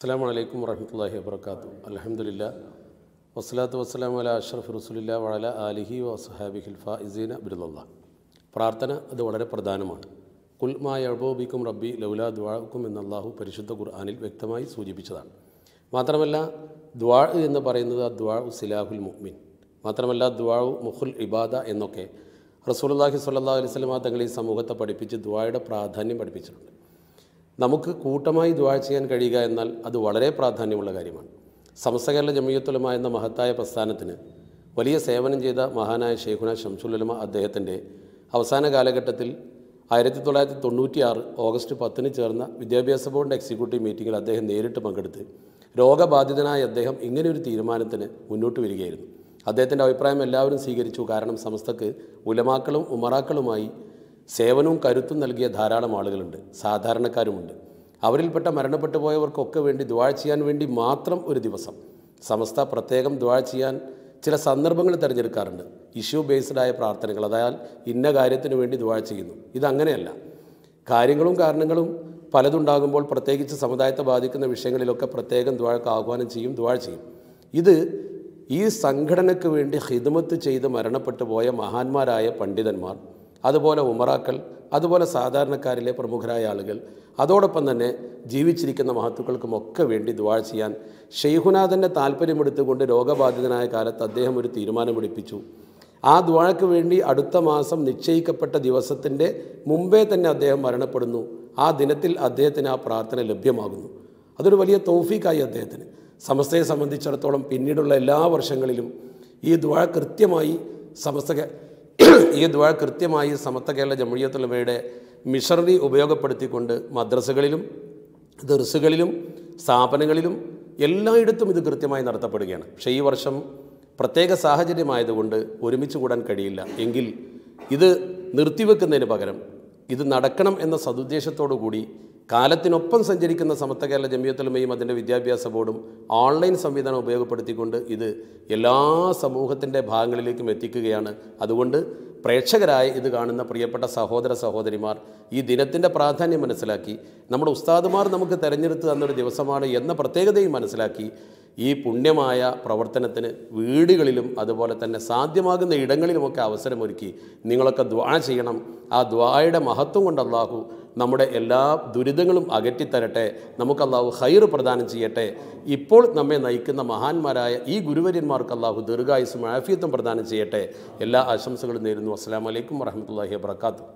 അസ്സാം വലൈക്കും വരഹമുല്ലാഹി വാത്തു അലഹമില്ല വസ്സലാത്തു വസ്സലാം അല അഷ്റഫ് റസുലില്ല വളല അലിഹി വസ്ഹാബി ഹിൽഫ ഇസീൻ അബ്ദുല്ല പ്രാർത്ഥന അത് വളരെ പ്രധാനമാണ് കുൽമായ അഴബോബിക്കും റബ്ബി ലൗല ദ്വാക്കും എന്ന അള്ളാഹു പരിശുദ്ധ ഖുർആാനിൽ വ്യക്തമായി സൂചിപ്പിച്ചതാണ് മാത്രമല്ല ദ്വാൾ എന്ന് പറയുന്നത് ആ സിലാഹുൽ മുഹ്മിൻ മാത്രമല്ല ദ്വാ മുഹുൽ ഇബാദ എന്നൊക്കെ റസൂൽല്ലാഹി സ്വല്ലാ അലൈഹി തങ്ങൾ ഈ സമൂഹത്തെ പഠിപ്പിച്ച് ദ്വായുടെ പ്രാധാന്യം പഠിപ്പിച്ചിട്ടുണ്ട് നമുക്ക് കൂട്ടമായി ദ്വാ ചെയ്യാൻ കഴിയുക എന്നാൽ അത് വളരെ പ്രാധാന്യമുള്ള കാര്യമാണ് സമസ്ത കേരള ജമീയത്തുലമ എന്ന മഹത്തായ പ്രസ്ഥാനത്തിന് വലിയ സേവനം ചെയ്ത മഹാനായ ഷെയ്ഖുന ഷംസുലമ അദ്ദേഹത്തിൻ്റെ അവസാന കാലഘട്ടത്തിൽ ആയിരത്തി തൊള്ളായിരത്തി തൊണ്ണൂറ്റി ആറ് ഓഗസ്റ്റ് പത്തിന് ചേർന്ന വിദ്യാഭ്യാസ ബോർഡ് എക്സിക്യൂട്ടീവ് മീറ്റിംഗിൽ അദ്ദേഹം നേരിട്ട് പങ്കെടുത്ത് രോഗബാധിതനായ അദ്ദേഹം ഇങ്ങനെയൊരു തീരുമാനത്തിന് മുന്നോട്ട് വരികയായിരുന്നു അദ്ദേഹത്തിൻ്റെ അഭിപ്രായം എല്ലാവരും സ്വീകരിച്ചു കാരണം സമസ്തക്ക് ഉലമാക്കളും ഉമറാക്കളുമായി സേവനവും കരുത്തും നൽകിയ ധാരാളം ആളുകളുണ്ട് സാധാരണക്കാരുമുണ്ട് അവരിൽപ്പെട്ട മരണപ്പെട്ടു പോയവർക്കൊക്കെ വേണ്ടി ദ്വാഴ ചെയ്യാൻ വേണ്ടി മാത്രം ഒരു ദിവസം സമസ്ത പ്രത്യേകം ദ്വാഴ ചെയ്യാൻ ചില സന്ദർഭങ്ങൾ തിരഞ്ഞെടുക്കാറുണ്ട് ഇഷ്യൂ ബേസ്ഡായ പ്രാർത്ഥനകൾ അതായത് ഇന്ന കാര്യത്തിന് വേണ്ടി ദ്വാഴ ചെയ്യുന്നു ഇതങ്ങനെയല്ല കാര്യങ്ങളും കാരണങ്ങളും പലതുണ്ടാകുമ്പോൾ പ്രത്യേകിച്ച് സമുദായത്തെ ബാധിക്കുന്ന വിഷയങ്ങളിലൊക്കെ പ്രത്യേകം ദ്വാഴക്ക് ആഹ്വാനം ചെയ്യും ദ്വാഴ ചെയ്യും ഇത് ഈ സംഘടനയ്ക്ക് വേണ്ടി ഹിദമത്ത് ചെയ്ത് മരണപ്പെട്ടു പോയ മഹാന്മാരായ പണ്ഡിതന്മാർ അതുപോലെ ഉമറാക്കൾ അതുപോലെ സാധാരണക്കാരിലെ പ്രമുഖരായ ആളുകൾ അതോടൊപ്പം തന്നെ ജീവിച്ചിരിക്കുന്ന മഹത്തുക്കൾക്കുമൊക്കെ വേണ്ടി ദ്വാഴ ചെയ്യാൻ ഷെയ്ഹുനാഥൻ്റെ താല്പര്യമെടുത്തുകൊണ്ട് രോഗബാധിതനായ കാലത്ത് അദ്ദേഹം ഒരു തീരുമാനമെടുപ്പിച്ചു ആ ദ്വാഴയ്ക്ക് വേണ്ടി അടുത്ത മാസം നിശ്ചയിക്കപ്പെട്ട ദിവസത്തിൻ്റെ മുമ്പേ തന്നെ അദ്ദേഹം മരണപ്പെടുന്നു ആ ദിനത്തിൽ അദ്ദേഹത്തിന് ആ പ്രാർത്ഥന ലഭ്യമാകുന്നു അതൊരു വലിയ തോഫീക്കായി അദ്ദേഹത്തിന് സമസ്തയെ സംബന്ധിച്ചിടത്തോളം പിന്നീടുള്ള എല്ലാ വർഷങ്ങളിലും ഈ ദ്വാഴ കൃത്യമായി സമസ്ത ഈ ദ്വാ കൃത്യമായി സമത്ത കേരള ജമഴിയത്തുലമയുടെ മിഷണറി ഉപയോഗപ്പെടുത്തിക്കൊണ്ട് മദ്രസകളിലും ദർസുകളിലും സ്ഥാപനങ്ങളിലും എല്ലായിടത്തും ഇത് കൃത്യമായി നടത്തപ്പെടുകയാണ് പക്ഷേ ഈ വർഷം പ്രത്യേക സാഹചര്യമായതുകൊണ്ട് ഒരുമിച്ച് കൂടാൻ കഴിയില്ല എങ്കിൽ ഇത് നിർത്തിവെക്കുന്നതിന് പകരം ഇത് നടക്കണം എന്ന സതുദ്ദേശത്തോടു കൂടി കാലത്തിനൊപ്പം സഞ്ചരിക്കുന്ന സമത്വ കേരള ജമിയത്തുലമയും അതിൻ്റെ വിദ്യാഭ്യാസ ബോർഡും ഓൺലൈൻ സംവിധാനം ഉപയോഗപ്പെടുത്തിക്കൊണ്ട് ഇത് എല്ലാ സമൂഹത്തിൻ്റെ ഭാഗങ്ങളിലേക്കും എത്തിക്കുകയാണ് അതുകൊണ്ട് പ്രേക്ഷകരായി ഇത് കാണുന്ന പ്രിയപ്പെട്ട സഹോദര സഹോദരിമാർ ഈ ദിനത്തിൻ്റെ പ്രാധാന്യം മനസ്സിലാക്കി നമ്മുടെ ഉസ്താദുമാർ നമുക്ക് തിരഞ്ഞെടുത്ത് തന്നൊരു ദിവസമാണ് എന്ന പ്രത്യേകതയും മനസ്സിലാക്കി ഈ പുണ്യമായ പ്രവർത്തനത്തിന് വീടുകളിലും അതുപോലെ തന്നെ സാധ്യമാകുന്ന ഇടങ്ങളിലുമൊക്കെ അവസരമൊരുക്കി നിങ്ങളൊക്കെ ദ്വാ ചെയ്യണം ആ ദ്വായുടെ മഹത്വം കൊണ്ട് നമ്മുടെ എല്ലാ ദുരിതങ്ങളും അകറ്റിത്തരട്ടെ നമുക്ക് അള്ളാഹു ഹൈർ പ്രദാനം ചെയ്യട്ടെ ഇപ്പോൾ നമ്മെ നയിക്കുന്ന മഹാന്മാരായ ഈ ഗുരുവര്യന്മാർക്ക് അള്ളാഹു ദീർഘായുസും ആഫിയത്തും പ്രദാനം ചെയ്യട്ടെ എല്ലാ ആശംസകളും നേരുന്നു അസ്സാം വലൈക്കും വറഹമത്തല്ലാഹി വാത്തു